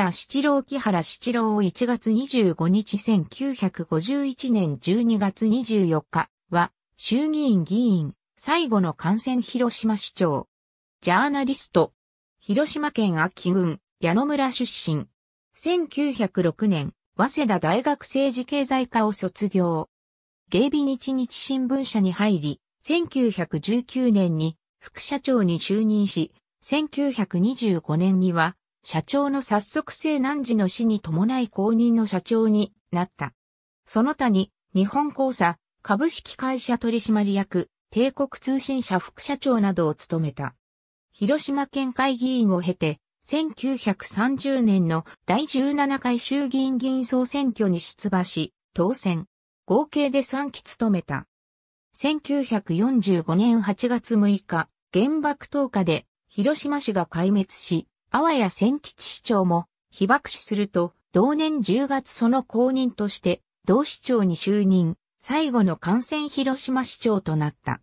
原七郎木原七郎を1月25日1951年12月24日は、衆議院議員、最後の感染広島市長。ジャーナリスト。広島県秋郡、矢野村出身。1906年、早稲田大学政治経済科を卒業。芸備日日新聞社に入り、1919年に副社長に就任し、1925年には社長の早速西南寺の死に伴い公認の社長になった。その他に、日本交差、株式会社取締役、帝国通信社副社長などを務めた。広島県会議員を経て、1930年の第17回衆議院議員総選挙に出馬し、当選。合計で3期務めた。1945年8月6日、原爆投下で広島市が壊滅し、阿波谷千吉市長も被爆死すると、同年10月その後任として、同市長に就任、最後の感染広島市長となった。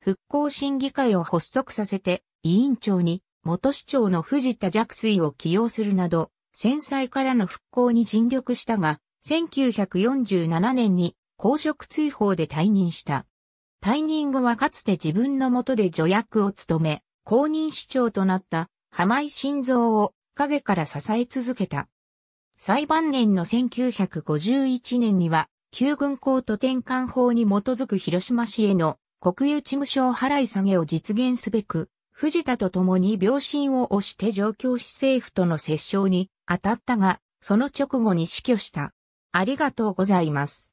復興審議会を発足させて、委員長に元市長の藤田若水を起用するなど、戦災からの復興に尽力したが、1947年に公職追放で退任した。退任後はかつて自分の下で助役を務め、公認市長となった釜井晋三を影から支え続けた。最晩年の1951年には、旧軍港都転換法に基づく広島市への国有事務所を払い下げを実現すべく、藤田と共に病身を押して上京市政府との折衝に当たったが、その直後に死去した。ありがとうございます。